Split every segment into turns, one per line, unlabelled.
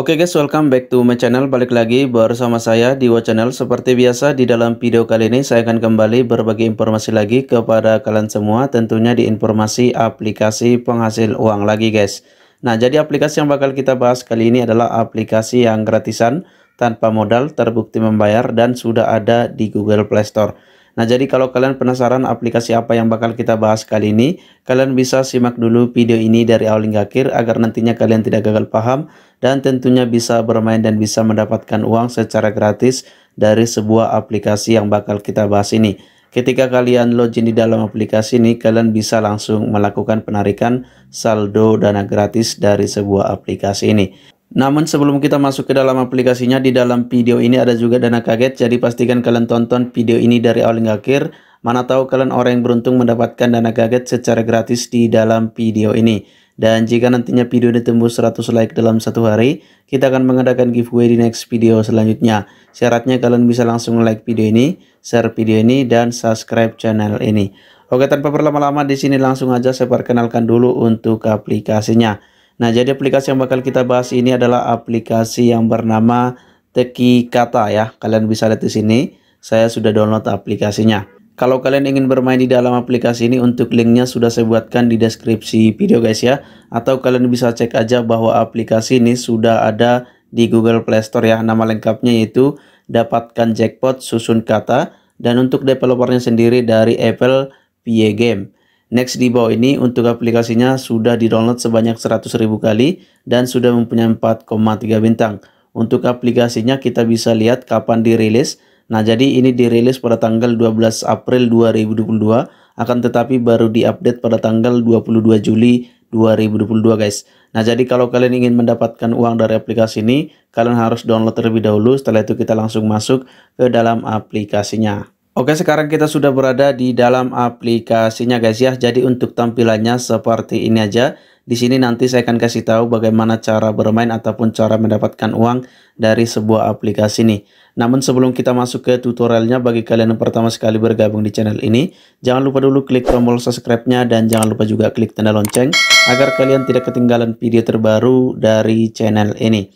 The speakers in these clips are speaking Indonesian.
Oke okay guys, welcome back to my channel. Balik lagi bersama saya di Wo Channel. Seperti biasa di dalam video kali ini saya akan kembali berbagi informasi lagi kepada kalian semua tentunya di informasi aplikasi penghasil uang lagi guys. Nah, jadi aplikasi yang bakal kita bahas kali ini adalah aplikasi yang gratisan tanpa modal, terbukti membayar dan sudah ada di Google Play Store. Nah, jadi kalau kalian penasaran aplikasi apa yang bakal kita bahas kali ini, kalian bisa simak dulu video ini dari awal hingga akhir agar nantinya kalian tidak gagal paham dan tentunya bisa bermain dan bisa mendapatkan uang secara gratis dari sebuah aplikasi yang bakal kita bahas ini. Ketika kalian login di dalam aplikasi ini, kalian bisa langsung melakukan penarikan saldo dana gratis dari sebuah aplikasi ini. Namun sebelum kita masuk ke dalam aplikasinya, di dalam video ini ada juga dana kaget, jadi pastikan kalian tonton video ini dari awal hingga akhir. Mana tahu kalian orang yang beruntung mendapatkan dana kaget secara gratis di dalam video ini. Dan jika nantinya video ini tembus 100 like dalam satu hari, kita akan mengadakan giveaway di next video selanjutnya. Syaratnya kalian bisa langsung like video ini, share video ini, dan subscribe channel ini. Oke, tanpa berlama-lama di sini langsung aja saya perkenalkan dulu untuk aplikasinya. Nah, jadi aplikasi yang bakal kita bahas ini adalah aplikasi yang bernama Teki Kata ya. Kalian bisa lihat di sini, saya sudah download aplikasinya. Kalau kalian ingin bermain di dalam aplikasi ini, untuk linknya sudah saya buatkan di deskripsi video guys ya. Atau kalian bisa cek aja bahwa aplikasi ini sudah ada di Google Play Store ya. Nama lengkapnya yaitu Dapatkan Jackpot Susun Kata dan untuk developernya sendiri dari Apple PA Game. Next di bawah ini untuk aplikasinya sudah di-download sebanyak 100.000 kali dan sudah mempunyai 4,3 bintang. Untuk aplikasinya kita bisa lihat kapan dirilis. Nah, jadi ini dirilis pada tanggal 12 April 2022, akan tetapi baru diupdate pada tanggal 22 Juli 2022, guys. Nah, jadi kalau kalian ingin mendapatkan uang dari aplikasi ini, kalian harus download terlebih dahulu, setelah itu kita langsung masuk ke dalam aplikasinya. Oke sekarang kita sudah berada di dalam aplikasinya guys ya Jadi untuk tampilannya seperti ini aja Di sini nanti saya akan kasih tahu bagaimana cara bermain ataupun cara mendapatkan uang dari sebuah aplikasi ini Namun sebelum kita masuk ke tutorialnya bagi kalian yang pertama sekali bergabung di channel ini Jangan lupa dulu klik tombol subscribe-nya dan jangan lupa juga klik tanda lonceng Agar kalian tidak ketinggalan video terbaru dari channel ini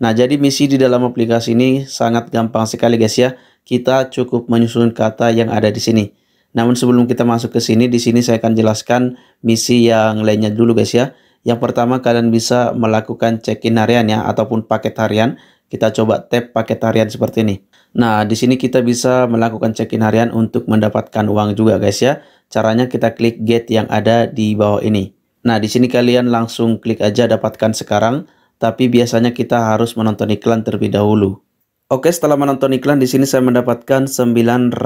Nah jadi misi di dalam aplikasi ini sangat gampang sekali guys ya kita cukup menyusun kata yang ada di sini. Namun sebelum kita masuk ke sini, di sini saya akan jelaskan misi yang lainnya dulu guys ya. Yang pertama kalian bisa melakukan check-in harian ya ataupun paket harian. Kita coba tap paket harian seperti ini. Nah, di sini kita bisa melakukan check-in harian untuk mendapatkan uang juga guys ya. Caranya kita klik get yang ada di bawah ini. Nah, di sini kalian langsung klik aja dapatkan sekarang, tapi biasanya kita harus menonton iklan terlebih dahulu. Oke, setelah menonton iklan di sini saya mendapatkan 900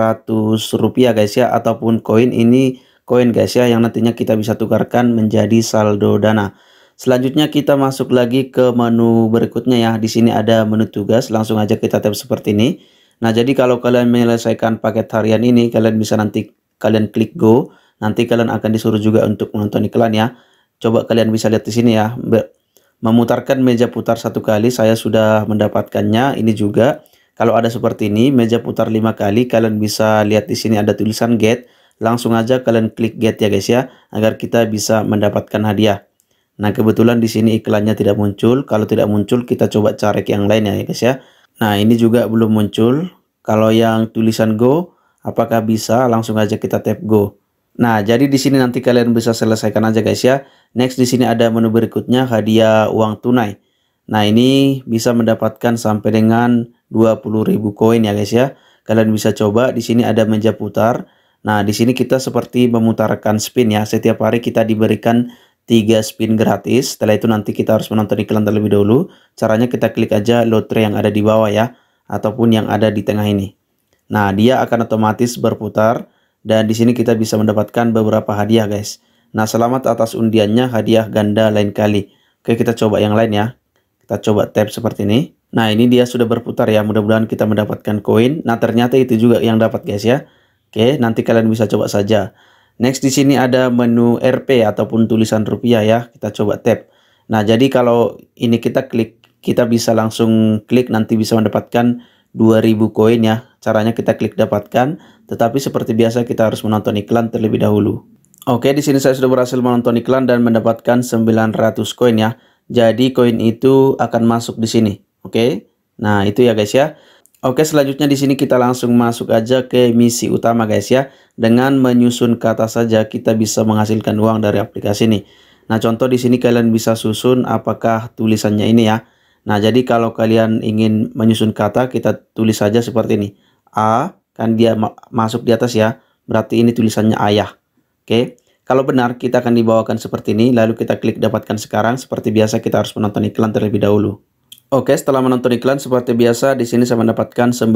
rupiah guys ya ataupun koin ini koin guys ya yang nantinya kita bisa tukarkan menjadi saldo dana. Selanjutnya kita masuk lagi ke menu berikutnya ya. Di sini ada menu tugas, langsung aja kita tap seperti ini. Nah, jadi kalau kalian menyelesaikan paket harian ini, kalian bisa nanti kalian klik go. Nanti kalian akan disuruh juga untuk menonton iklan ya. Coba kalian bisa lihat di sini ya memutarkan meja putar satu kali saya sudah mendapatkannya ini juga kalau ada seperti ini meja putar lima kali kalian bisa lihat di sini ada tulisan get langsung aja kalian klik get ya guys ya agar kita bisa mendapatkan hadiah nah kebetulan di sini iklannya tidak muncul kalau tidak muncul kita coba cari yang lain ya guys ya nah ini juga belum muncul kalau yang tulisan go apakah bisa langsung aja kita tap go Nah, jadi di sini nanti kalian bisa selesaikan aja guys ya. Next di sini ada menu berikutnya hadiah uang tunai. Nah, ini bisa mendapatkan sampai dengan 20.000 koin ya guys ya. Kalian bisa coba di sini ada meja putar. Nah, di sini kita seperti memutarkan spin ya. Setiap hari kita diberikan 3 spin gratis. Setelah itu nanti kita harus menonton iklan terlebih dahulu. Caranya kita klik aja lotre yang ada di bawah ya ataupun yang ada di tengah ini. Nah, dia akan otomatis berputar dan di sini kita bisa mendapatkan beberapa hadiah guys. Nah selamat atas undiannya hadiah ganda lain kali. Oke kita coba yang lain ya. Kita coba tab seperti ini. Nah ini dia sudah berputar ya. Mudah-mudahan kita mendapatkan koin. Nah ternyata itu juga yang dapat guys ya. Oke nanti kalian bisa coba saja. Next di sini ada menu RP ataupun tulisan rupiah ya. Kita coba tab. Nah jadi kalau ini kita klik kita bisa langsung klik nanti bisa mendapatkan 2000 koin ya. Caranya kita klik dapatkan, tetapi seperti biasa kita harus menonton iklan terlebih dahulu. Oke, di sini saya sudah berhasil menonton iklan dan mendapatkan 900 koin ya. Jadi koin itu akan masuk di sini. Oke. Nah, itu ya guys ya. Oke, selanjutnya di sini kita langsung masuk aja ke misi utama guys ya. Dengan menyusun kata saja kita bisa menghasilkan uang dari aplikasi ini. Nah, contoh di sini kalian bisa susun apakah tulisannya ini ya. Nah, jadi kalau kalian ingin menyusun kata, kita tulis saja seperti ini. A, kan dia ma masuk di atas ya, berarti ini tulisannya ayah. Oke, kalau benar kita akan dibawakan seperti ini, lalu kita klik dapatkan sekarang. Seperti biasa kita harus menonton iklan terlebih dahulu. Oke, setelah menonton iklan seperti biasa, di sini saya mendapatkan 900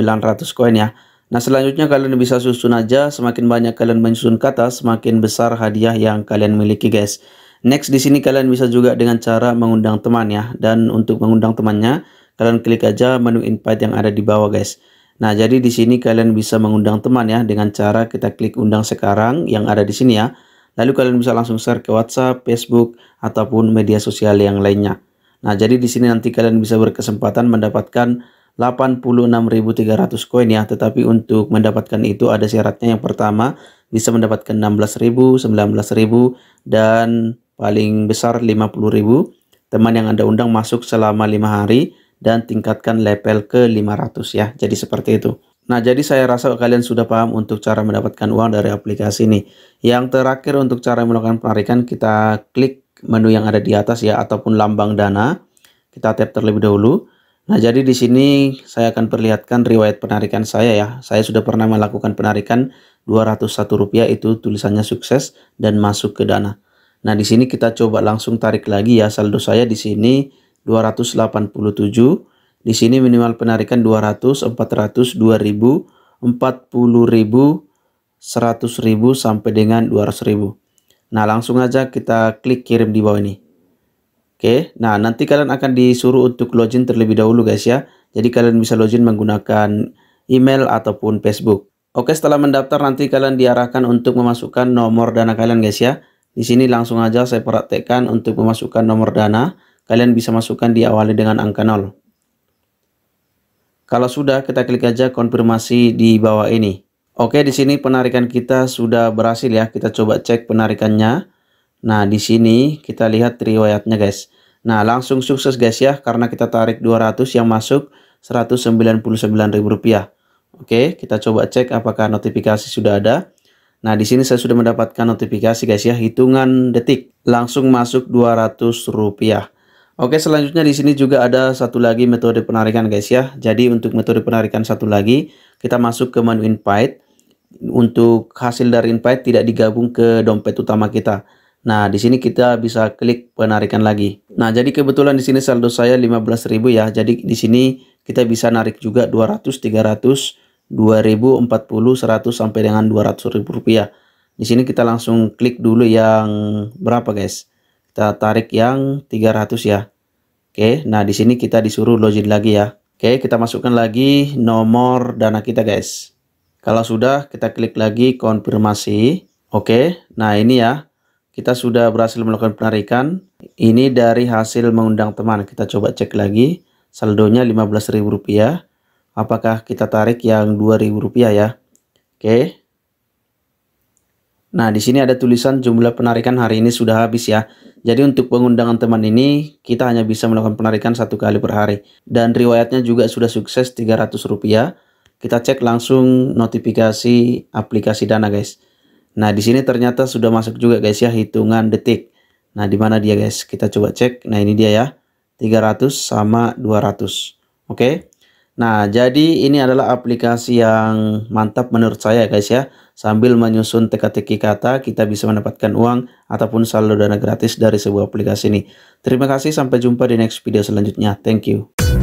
koin ya. Nah, selanjutnya kalian bisa susun aja, semakin banyak kalian menyusun kata, semakin besar hadiah yang kalian miliki guys. Next di sini kalian bisa juga dengan cara mengundang teman ya. Dan untuk mengundang temannya, kalian klik aja menu invite yang ada di bawah guys. Nah, jadi di sini kalian bisa mengundang teman ya dengan cara kita klik undang sekarang yang ada di sini ya. Lalu kalian bisa langsung share ke WhatsApp, Facebook, ataupun media sosial yang lainnya. Nah, jadi di sini nanti kalian bisa berkesempatan mendapatkan 86.300 koin ya, tetapi untuk mendapatkan itu ada syaratnya yang pertama bisa mendapatkan 16.000, 19.000 dan paling besar 50 ribu teman yang Anda undang masuk selama lima hari dan tingkatkan level ke 500 ya jadi seperti itu Nah, jadi saya rasa kalian sudah paham untuk cara mendapatkan uang dari aplikasi ini. Yang terakhir untuk cara melakukan penarikan, kita klik menu yang ada di atas ya, ataupun lambang dana. Kita tap terlebih dahulu. Nah, jadi di sini saya akan perlihatkan riwayat penarikan saya ya. Saya sudah pernah melakukan penarikan 201 rupiah itu tulisannya sukses dan masuk ke dana. Nah, di sini kita coba langsung tarik lagi ya saldo saya di sini 287. Di sini minimal penarikan 200, 400, 2000, 40.000, 100.000 sampai dengan 200.000. Nah, langsung aja kita klik kirim di bawah ini. Oke, nah nanti kalian akan disuruh untuk login terlebih dahulu guys ya. Jadi kalian bisa login menggunakan email ataupun Facebook. Oke, setelah mendaftar nanti kalian diarahkan untuk memasukkan nomor dana kalian guys ya. Di sini langsung aja saya praktekkan untuk memasukkan nomor dana. Kalian bisa masukkan diawali dengan angka 0. Kalau sudah, kita klik aja konfirmasi di bawah ini. Oke, di sini penarikan kita sudah berhasil ya. Kita coba cek penarikannya. Nah, di sini kita lihat riwayatnya guys. Nah, langsung sukses guys ya, karena kita tarik 200 yang masuk Rp199.000. Oke, kita coba cek apakah notifikasi sudah ada. Nah, di sini saya sudah mendapatkan notifikasi guys ya, hitungan detik langsung masuk dua ratus rupiah Oke, selanjutnya di sini juga ada satu lagi metode penarikan guys ya. Jadi untuk metode penarikan satu lagi, kita masuk ke menu invite. Untuk hasil dari invite tidak digabung ke dompet utama kita. Nah, di sini kita bisa klik penarikan lagi. Nah, jadi kebetulan di sini saldo saya 15.000 ya. Jadi di sini kita bisa narik juga 200, 300 2040 100 sampai dengan 200 ribu rupiah di sini kita langsung klik dulu yang berapa guys kita tarik yang 300 ya Oke nah di sini kita disuruh login lagi ya Oke kita masukkan lagi nomor dana kita guys kalau sudah kita klik lagi konfirmasi Oke nah ini ya kita sudah berhasil melakukan penarikan ini dari hasil mengundang teman kita coba cek lagi saldonya 15.000 rupiah apakah kita tarik yang 2000 rupiah ya oke nah di sini ada tulisan jumlah penarikan hari ini sudah habis ya jadi untuk pengundangan teman ini kita hanya bisa melakukan penarikan satu kali per hari dan riwayatnya juga sudah sukses 300 rupiah kita cek langsung notifikasi aplikasi dana guys nah di sini ternyata sudah masuk juga guys ya hitungan detik nah di mana dia guys kita coba cek nah ini dia ya 300 sama 200 oke okay? Nah, jadi ini adalah aplikasi yang mantap menurut saya guys ya. Sambil menyusun teka-teki kata, kita bisa mendapatkan uang ataupun saldo dana gratis dari sebuah aplikasi ini. Terima kasih, sampai jumpa di next video selanjutnya. Thank you.